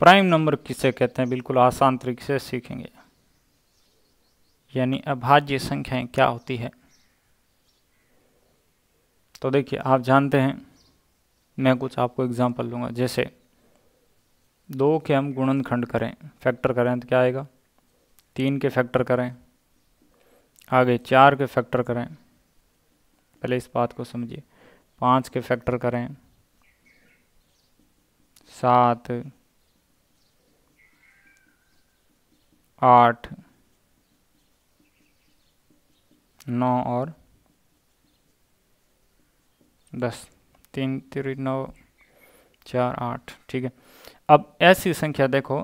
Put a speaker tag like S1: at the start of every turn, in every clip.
S1: prime number किसे कहते हैं बिल्कुल आसान तरीके से सीखेंगे यानी अभाज्य संख्याएं क्या होती है तो देखिए आप जानते हैं मैं कुछ आपको एग्जांपल लूँगा जैसे दो के हम गुणनखंड करें फैक्टर करें तो क्या आएगा तीन के फैक्टर करें आगे चार के फैक्टर करें पहले इस बात को समझिए पाँच के फैक्टर करें सात आठ नौ और दस तीन तीन नौ चार आठ ठीक है अब ऐसी संख्या देखो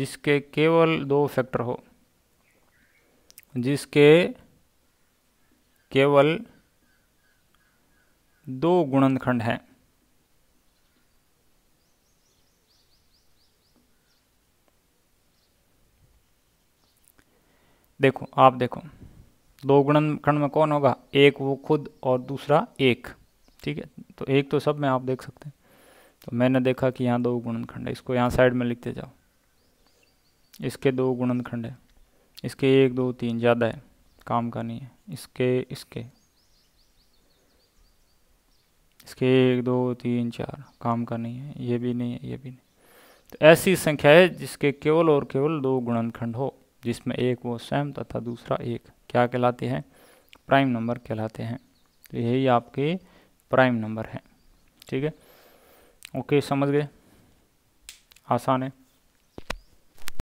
S1: जिसके केवल दो फैक्टर हो जिसके केवल दो गुणनखंड हैं देखो आप देखो दो गुणन खंड में कौन होगा एक वो खुद और दूसरा एक ठीक है तो एक तो सब में आप देख सकते हैं तो मैंने देखा कि यहाँ दो गुणन खंड है इसको यहाँ साइड में लिखते जाओ इसके दो गुणन खंड है इसके एक दो तीन ज़्यादा है काम का नहीं है इसके इसके इसके एक दो तीन चार काम का नहीं है ये भी नहीं है ये भी नहीं तो ऐसी संख्या है जिसके केवल और केवल दो गुणनखंड हो जिसमें एक वो स्वयं तथा दूसरा एक क्या कहलाते हैं प्राइम नंबर कहलाते हैं तो यही आपके प्राइम नंबर हैं ठीक है ओके समझ गए आसान है